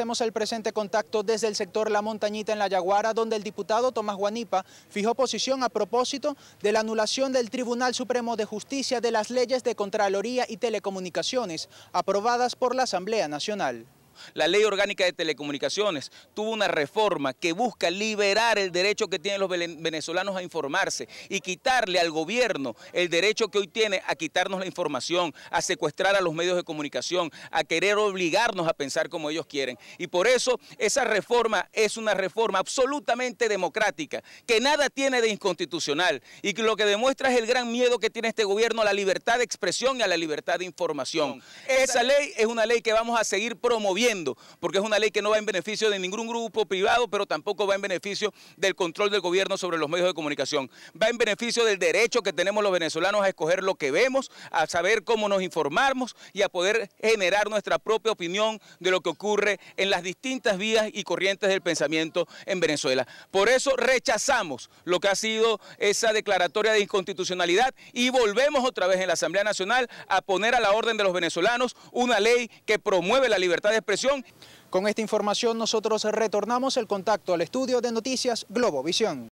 hacemos el presente contacto desde el sector La Montañita en La Yaguara, donde el diputado Tomás Guanipa fijó posición a propósito de la anulación del Tribunal Supremo de Justicia de las leyes de Contraloría y Telecomunicaciones aprobadas por la Asamblea Nacional. La ley orgánica de telecomunicaciones tuvo una reforma que busca liberar el derecho que tienen los venezolanos a informarse y quitarle al gobierno el derecho que hoy tiene a quitarnos la información, a secuestrar a los medios de comunicación, a querer obligarnos a pensar como ellos quieren. Y por eso esa reforma es una reforma absolutamente democrática, que nada tiene de inconstitucional y que lo que demuestra es el gran miedo que tiene este gobierno a la libertad de expresión y a la libertad de información. Esa ley es una ley que vamos a seguir promoviendo porque es una ley que no va en beneficio de ningún grupo privado, pero tampoco va en beneficio del control del gobierno sobre los medios de comunicación. Va en beneficio del derecho que tenemos los venezolanos a escoger lo que vemos, a saber cómo nos informamos y a poder generar nuestra propia opinión de lo que ocurre en las distintas vías y corrientes del pensamiento en Venezuela. Por eso rechazamos lo que ha sido esa declaratoria de inconstitucionalidad y volvemos otra vez en la Asamblea Nacional a poner a la orden de los venezolanos una ley que promueve la libertad de con esta información nosotros retornamos el contacto al estudio de noticias Globovisión.